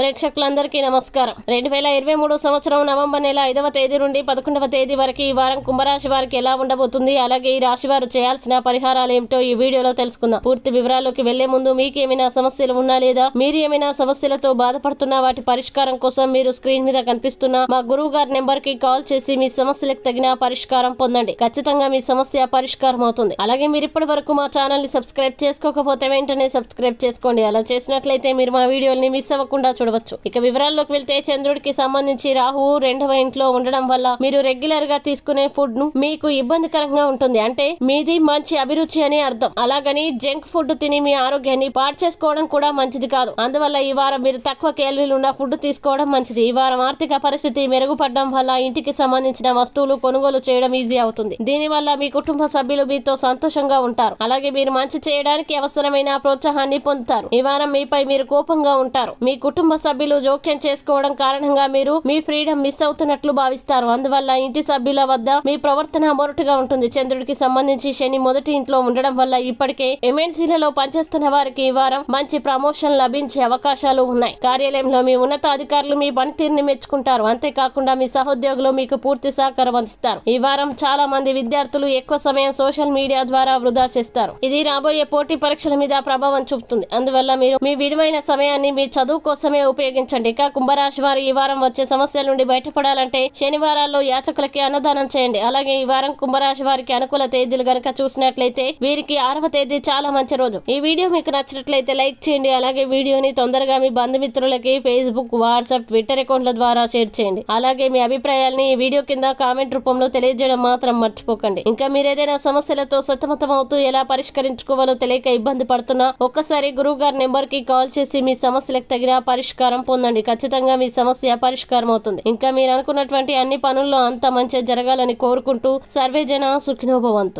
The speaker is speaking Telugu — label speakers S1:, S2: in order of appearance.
S1: ప్రేక్షకులందరికీ నమస్కారం రెండు వేల ఇరవై మూడు సంవత్సరం నవంబర్ నెల ఐదవ తేదీ నుండి పదకొండవ తేదీ వరకు ఈ వారం కుంభరాశి వారికి ఎలా ఉండబోతుంది అలాగే ఈ రాశి వారు చేయాల్సిన పరిహారాలు ఏమిటో ఈ వీడియోలో తెలుసుకుందాం పూర్తి వివరాల్లోకి వెళ్లే ముందు మీకు ఏమైనా సమస్యలు ఉన్నా లేదా మీరు ఏమైనా సమస్యలతో బాధపడుతున్నా వాటి పరిష్కారం కోసం మీరు స్క్రీన్ మీద కనిపిస్తున్న మా గురువు గారి నెంబర్ కి కాల్ చేసి మీ సమస్యలకు తగిన పరిష్కారం పొందండి ఖచ్చితంగా మీ సమస్య పరిష్కారం అవుతుంది అలాగే మీరు ఇప్పటి వరకు మా ఛానల్ ని సబ్స్క్రైబ్ చేసుకోకపోతే వెంటనే సబ్స్క్రైబ్ చేసుకోండి అలా చేసినట్లయితే మీరు మా వీడియోని మిస్ అవ్వకుండా చూడ చూడవచ్చు ఇక వివరాల్లోకి వెళ్తే చంద్రుడికి సంబంధించి రాహువు రెండవ ఇంట్లో ఉండడం వల్ల మీరు రెగ్యులర్ గా తీసుకునే ఫుడ్ ను మీకు ఇబ్బందికరంగా ఉంటుంది అంటే మీది మంచి అభిరుచి అని అర్థం అలాగని జంక్ ఫుడ్ తిని మీ ఆరోగ్యాన్ని పాడు చేసుకోవడం కూడా మంచిది కాదు అందువల్ల ఈ వారం మీరు తక్కువ కేలరీలు ఉన్న ఫుడ్ తీసుకోవడం మంచిది ఈ వారం ఆర్థిక పరిస్థితి మెరుగుపడడం వల్ల ఇంటికి సంబంధించిన వస్తువులు కొనుగోలు చేయడం ఈజీ అవుతుంది దీనివల్ల మీ కుటుంబ సభ్యులు మీతో సంతోషంగా ఉంటారు అలాగే మీరు మంచి చేయడానికి అవసరమైన ప్రోత్సాహాన్ని పొందుతారు ఈ వారం మీపై మీరు కోపంగా ఉంటారు మీ కుటుంబ సభ్యులు జోక్యం చేసుకోవడం కారణంగా మీరు మీ ఫ్రీడమ్ మిస్ అవుతున్నట్లు భావిస్తారు అందువల్ల ఇంటి సభ్యుల వద్ద మీ ప్రవర్తన మొరటుగా ఉంటుంది చంద్రుడికి సంబంధించి శని మొదటి ఇంట్లో ఉండడం వల్ల ఇప్పటికే ఎంఎన్సీలలో పనిచేస్తున్న వారికి ఈ వారం మంచి ప్రమోషన్ లభించే అవకాశాలు ఉన్నాయి కార్యాలయంలో మీ ఉన్నతాధికారులు మీ పనితీరుని మెచ్చుకుంటారు అంతేకాకుండా మీ సహోద్యోగులు మీకు పూర్తి సహకారం అందిస్తారు ఈ వారం చాలా మంది విద్యార్థులు ఎక్కువ సమయం సోషల్ మీడియా ద్వారా వృధా చేస్తారు ఇది రాబోయే పోటీ పరీక్షల మీద ప్రభావం చూపుతుంది అందువల్ల మీరు మీ విడివైన సమయాన్ని మీ చదువు కోసమే ఉపయోగించండి ఇక కుంభరాశి వారు ఈ వారం వచ్చే సమస్యల నుండి బయటపడాలంటే శనివారాల్లో యాచకులకి అన్నదానం చేయండి అలాగే ఈ వారం కుంభరాశి వారికి అనుకూల తేదీలు గనక చూసినట్లయితే వీరికి ఆరవ తేదీ చాలా మంచి రోజు ఈ వీడియో మీకు నచ్చినట్లయితే లైక్ చేయండి అలాగే వీడియోని తొందరగా మీ బంధుమిత్రులకి ఫేస్బుక్ వాట్సాప్ ట్విట్టర్ అకౌంట్ల ద్వారా షేర్ చేయండి అలాగే మీ అభిప్రాయాల్ని ఈ వీడియో కింద కామెంట్ రూపంలో తెలియజేయడం మాత్రం మర్చిపోకండి ఇంకా మీరేదైనా సమస్యలతో సతమతం అవుతూ ఎలా పరిష్కరించుకోవాలో తెలియక ఇబ్బంది పడుతున్నా ఒక్కసారి గురువు గారి నెంబర్ కి కాల్ చేసి మీ సమస్యలకు తగిన పరిష్కారం పరిష్కారం పొందండి ఖచ్చితంగా మీ సమస్య పరిష్కారం అవుతుంది ఇంకా మీరు అనుకున్నటువంటి అన్ని పనుల్లో అంత మంచి జరగాలని కోరుకుంటూ సర్వేజన సుఖినోభవంతు